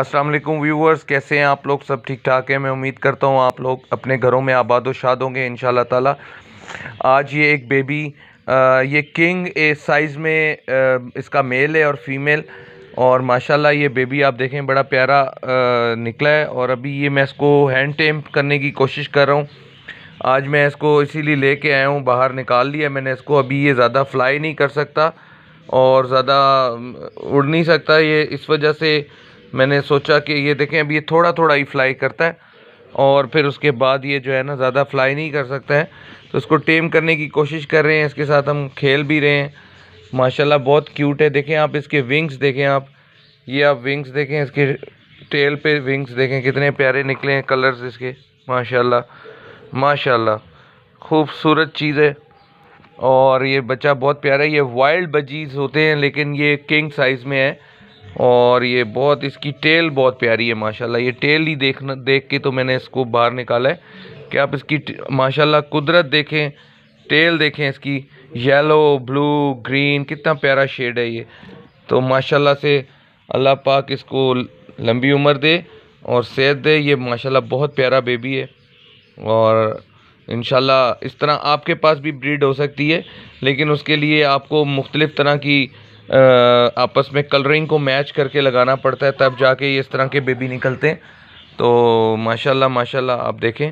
अस्सलाम वालेकुम व्यूवर्स कैसे हैं आप लोग सब ठीक ठाक हैं मैं उम्मीद करता हूँ आप लोग अपने घरों में आबाद शाद होंगे इन ताला आज ये एक बेबी आ, ये किंग ए साइज़ में आ, इसका मेल है और फीमेल और माशाल्लाह ये बेबी आप देखें बड़ा प्यारा आ, निकला है और अभी ये मैं इसको हैंड टेम्प करने की कोशिश कर रहा हूँ आज मैं इसको इसीलिए कर आया हूँ बाहर निकाल लिया मैंने इसको अभी ये ज़्यादा फ्लाई नहीं कर सकता और ज़्यादा उड़ नहीं सकता ये इस वजह से मैंने सोचा कि ये देखें अब ये थोड़ा थोड़ा ही फ्लाई करता है और फिर उसके बाद ये जो है ना ज़्यादा फ्लाई नहीं कर सकता है तो इसको टेम करने की कोशिश कर रहे हैं इसके साथ हम खेल भी रहे हैं माशाल्लाह बहुत क्यूट है देखें आप इसके विंग्स देखें आप ये आप विंग्स देखें इसके टेल पे विंग्स देखें कितने प्यारे निकले हैं कलर्स इसके माशाल्लाह माशाल्लाह खूबसूरत चीज़ है और ये बच्चा बहुत प्यारा है ये वाइल्ड बजीज़ होते हैं लेकिन ये किंग साइज़ में है और ये बहुत इसकी टेल बहुत प्यारी है माशाल्लाह ये टेल ही देखना देख के तो मैंने इसको बाहर निकाला है कि आप इसकी माशाल्लाह कुदरत देखें टेल देखें इसकी येलो ब्लू ग्रीन कितना प्यारा शेड है ये तो माशाल्लाह से अल्लाह पाक इसको लंबी उम्र दे और सेहत दे ये माशाल्लाह बहुत प्यारा बेबी है और इन इस तरह आपके पास भी ब्रीड हो सकती है लेकिन उसके लिए आपको मुख्तलिफ़ तरह की आपस में कलरिंग को मैच करके लगाना पड़ता है तब जाके इस तरह के बेबी निकलते हैं तो माशाल्लाह माशाल्लाह आप देखें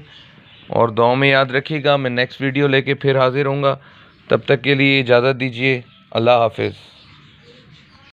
और दुआ में याद रखिएगा मैं नेक्स्ट वीडियो लेके फिर हाज़िर हूँगा तब तक के लिए इजाज़त दीजिए अल्लाह हाफिज़